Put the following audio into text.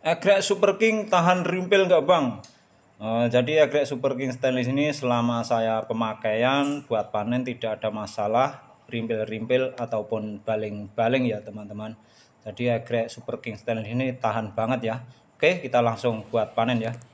Egrek Super King tahan rimpil nggak bang? Uh, jadi egrek Super King stainless ini selama saya pemakaian buat panen tidak ada masalah rimpil-rimpil ataupun baling-baling ya teman-teman. Jadi egrek Super King stainless ini tahan banget ya. Oke kita langsung buat panen ya.